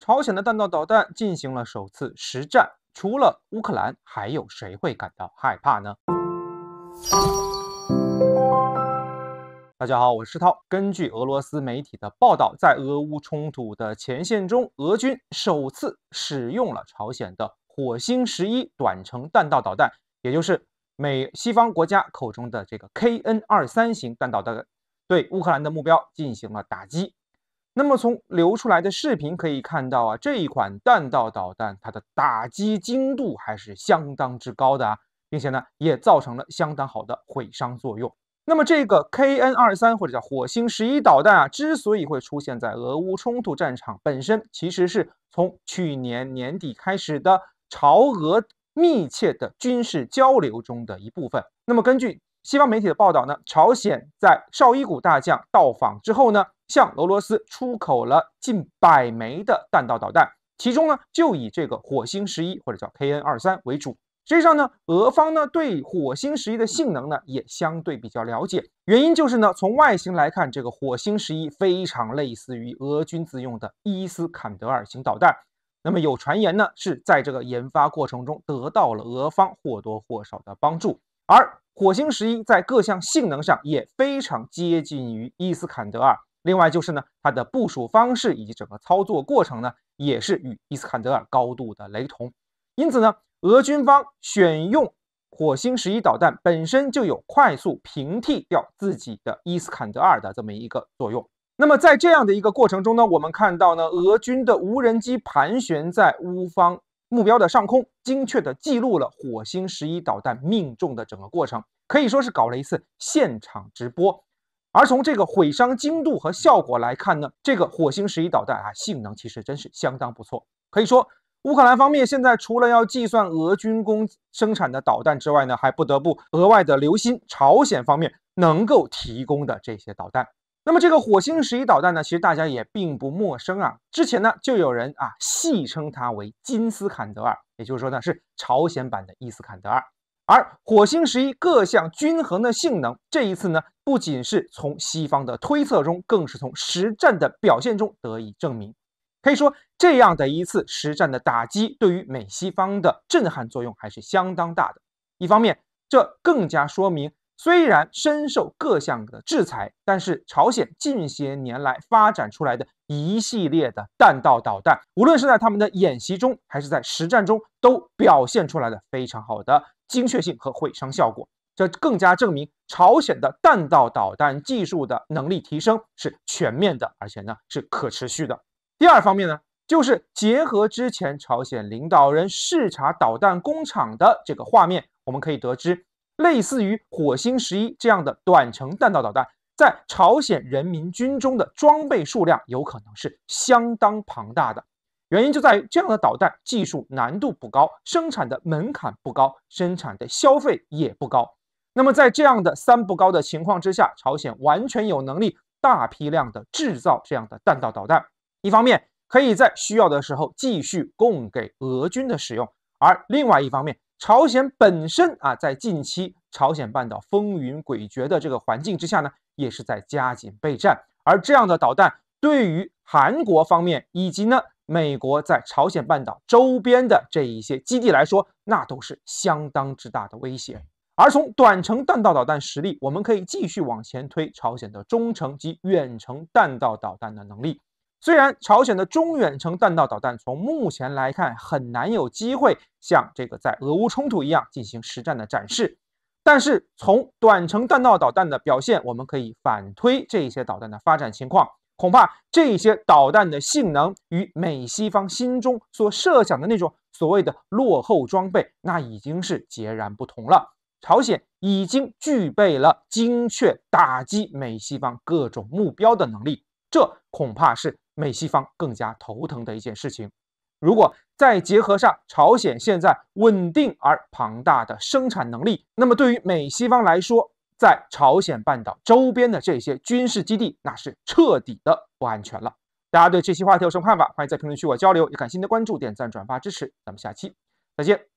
朝鲜的弹道导弹进行了首次实战，除了乌克兰，还有谁会感到害怕呢？大家好，我是涛。根据俄罗斯媒体的报道，在俄乌冲突的前线中，俄军首次使用了朝鲜的“火星十一”短程弹道导弹，也就是美西方国家口中的这个 KN 二三型弹道导弹，对乌克兰的目标进行了打击。那么从流出来的视频可以看到啊，这一款弹道导弹它的打击精度还是相当之高的啊，并且呢也造成了相当好的毁伤作用。那么这个 KN23 或者叫火星十一导弹啊，之所以会出现在俄乌冲突战场本身，其实是从去年年底开始的朝俄密切的军事交流中的一部分。那么根据，西方媒体的报道呢，朝鲜在绍伊古大将到访之后呢，向俄罗斯出口了近百枚的弹道导弹，其中呢就以这个火星十一或者叫 KN 二三为主。实际上呢，俄方呢对火星十一的性能呢也相对比较了解，原因就是呢从外形来看，这个火星十一非常类似于俄军自用的伊斯坎德尔型导弹。那么有传言呢是在这个研发过程中得到了俄方或多或少的帮助，而。火星十一在各项性能上也非常接近于伊斯坎德尔，另外就是呢，它的部署方式以及整个操作过程呢，也是与伊斯坎德尔高度的雷同。因此呢，俄军方选用火星十一导弹本身就有快速平替掉自己的伊斯坎德尔的这么一个作用。那么在这样的一个过程中呢，我们看到呢，俄军的无人机盘旋在乌方。目标的上空，精确地记录了火星十一导弹命中的整个过程，可以说是搞了一次现场直播。而从这个毁伤精度和效果来看呢，这个火星十一导弹啊，性能其实真是相当不错。可以说，乌克兰方面现在除了要计算俄军工生产的导弹之外呢，还不得不额外的留心朝鲜方面能够提供的这些导弹。那么这个火星十一导弹呢，其实大家也并不陌生啊。之前呢就有人啊戏称它为“金斯坎德尔”，也就是说呢是朝鲜版的伊斯坎德尔。而火星十一各项均衡的性能，这一次呢不仅是从西方的推测中，更是从实战的表现中得以证明。可以说，这样的一次实战的打击，对于美西方的震撼作用还是相当大的。一方面，这更加说明。虽然深受各项的制裁，但是朝鲜近些年来发展出来的一系列的弹道导弹，无论是在他们的演习中，还是在实战中，都表现出来的非常好的精确性和毁伤效果。这更加证明朝鲜的弹道导弹技术的能力提升是全面的，而且呢是可持续的。第二方面呢，就是结合之前朝鲜领导人视察导弹工厂的这个画面，我们可以得知。类似于“火星十一”这样的短程弹道导弹，在朝鲜人民军中的装备数量有可能是相当庞大的。原因就在于这样的导弹技术难度不高，生产的门槛不高，生产的消费也不高。那么在这样的三不高的情况之下，朝鲜完全有能力大批量的制造这样的弹道导弹。一方面可以在需要的时候继续供给俄军的使用，而另外一方面，朝鲜本身啊，在近期朝鲜半岛风云诡谲的这个环境之下呢，也是在加紧备战。而这样的导弹对于韩国方面以及呢美国在朝鲜半岛周边的这一些基地来说，那都是相当之大的威胁。而从短程弹道导弹实力，我们可以继续往前推朝鲜的中程及远程弹道导弹的能力。虽然朝鲜的中远程弹道导弹从目前来看很难有机会像这个在俄乌冲突一样进行实战的展示，但是从短程弹道导弹的表现，我们可以反推这些导弹的发展情况。恐怕这些导弹的性能与美西方心中所设想的那种所谓的落后装备，那已经是截然不同了。朝鲜已经具备了精确打击美西方各种目标的能力，这恐怕是。美西方更加头疼的一件事情，如果再结合上朝鲜现在稳定而庞大的生产能力，那么对于美西方来说，在朝鲜半岛周边的这些军事基地，那是彻底的不安全了。大家对这些话题有什么看法？欢迎在评论区我交流。也感谢您的关注、点赞、转发支持。咱们下期再见。